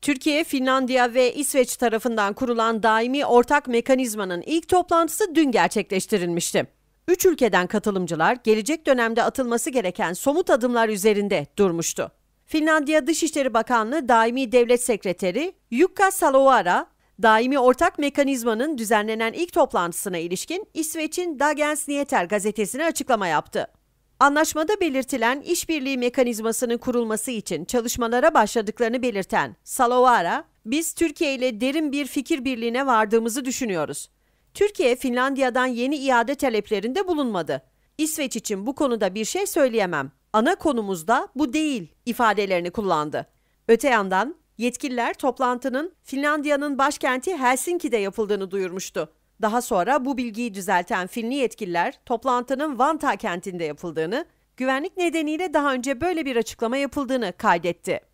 Türkiye, Finlandiya ve İsveç tarafından kurulan daimi ortak mekanizmanın ilk toplantısı dün gerçekleştirilmişti. Üç ülkeden katılımcılar gelecek dönemde atılması gereken somut adımlar üzerinde durmuştu. Finlandiya Dışişleri Bakanlığı Daimi Devlet Sekreteri Yukka Salovaara, daimi ortak mekanizmanın düzenlenen ilk toplantısına ilişkin İsveç'in Dagens Nyheter gazetesine açıklama yaptı. Anlaşmada belirtilen işbirliği mekanizmasının kurulması için çalışmalara başladıklarını belirten Salovara, biz Türkiye ile derin bir fikir birliğine vardığımızı düşünüyoruz. Türkiye Finlandiya'dan yeni iade taleplerinde bulunmadı. İsveç için bu konuda bir şey söyleyemem. Ana konumuzda bu değil ifadelerini kullandı. Öte yandan yetkililer toplantının Finlandiya'nın başkenti Helsinki'de yapıldığını duyurmuştu. Daha sonra bu bilgiyi düzelten Finli yetkililer toplantının Vanta kentinde yapıldığını, güvenlik nedeniyle daha önce böyle bir açıklama yapıldığını kaydetti.